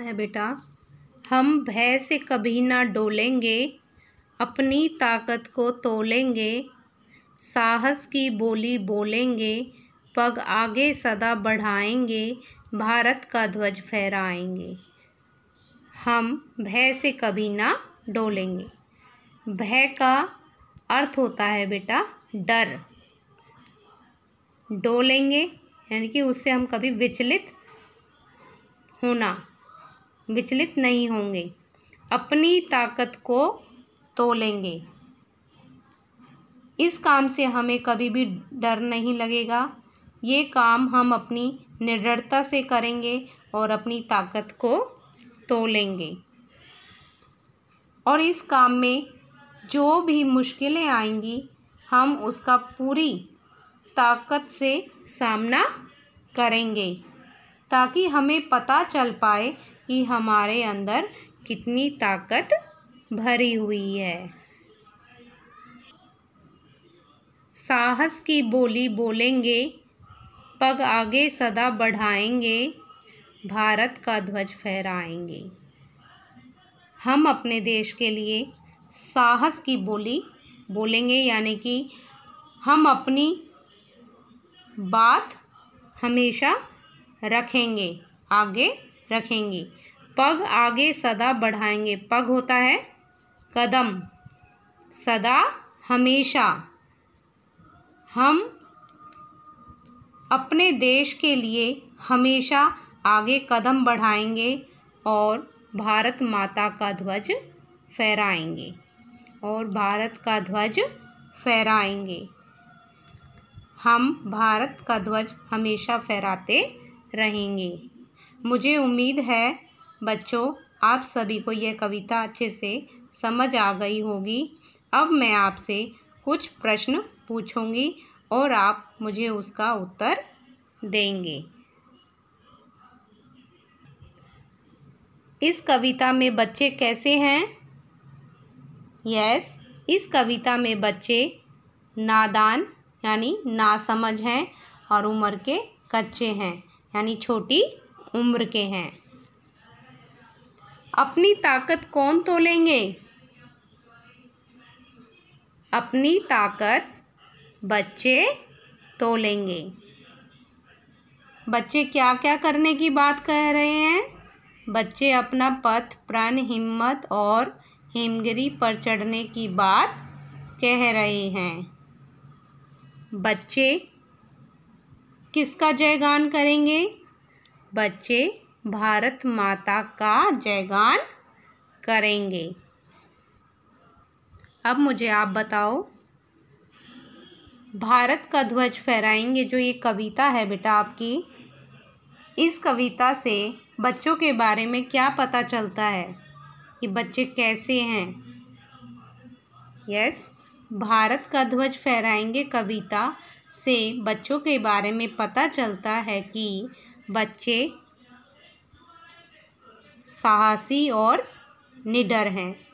याद है बेटा हम भय से कभी ना डोलेंगे अपनी ताकत को तोलेंगे साहस की बोली बोलेंगे पग आगे सदा बढ़ाएंगे भारत का ध्वज फहराएंगे हम भय से कभी ना डोलेंगे भय का अर्थ होता है बेटा डर डोलेंगे यानी कि उससे हम कभी विचलित होना विचलित नहीं होंगे अपनी ताकत को तोलेंगे इस काम से हमें कभी भी डर नहीं लगेगा ये काम हम अपनी निडरता से करेंगे और अपनी ताकत को तोलेंगे और इस काम में जो भी मुश्किलें आएंगी हम उसका पूरी ताकत से सामना करेंगे ताकि हमें पता चल पाए कि हमारे अंदर कितनी ताकत भरी हुई है साहस की बोली बोलेंगे पग आगे सदा बढ़ाएंगे भारत का ध्वज फहराएंगे हम अपने देश के लिए साहस की बोली बोलेंगे यानी कि हम अपनी बात हमेशा रखेंगे आगे रखेंगे पग आगे सदा बढ़ाएंगे पग होता है कदम सदा हमेशा हम अपने देश के लिए हमेशा आगे कदम बढ़ाएंगे और भारत माता का ध्वज फहराएंगे और भारत का ध्वज फहराएंगे हम भारत का ध्वज हमेशा फहराते रहेंगे मुझे उम्मीद है बच्चों आप सभी को यह कविता अच्छे से समझ आ गई होगी अब मैं आपसे कुछ प्रश्न पूछूंगी और आप मुझे उसका उत्तर देंगे इस कविता में बच्चे कैसे हैं यस इस कविता में बच्चे नादान यानी नासमझ हैं और उम्र के कच्चे हैं यानी छोटी उम्र के हैं अपनी ताकत कौन तोलेंगे अपनी ताकत बच्चे तोलेंगे बच्चे क्या क्या करने की बात कह रहे हैं बच्चे अपना पथ प्रण हिम्मत और हिमगिरी पर चढ़ने की बात कह रहे हैं बच्चे किसका जयगान करेंगे बच्चे भारत माता का जयगान करेंगे अब मुझे आप बताओ भारत का ध्वज फहराएंगे जो ये कविता है बेटा आपकी इस कविता से बच्चों के बारे में क्या पता चलता है कि बच्चे कैसे हैं यस भारत का ध्वज फहराएंगे कविता से बच्चों के बारे में पता चलता है कि बच्चे साहसी और निडर हैं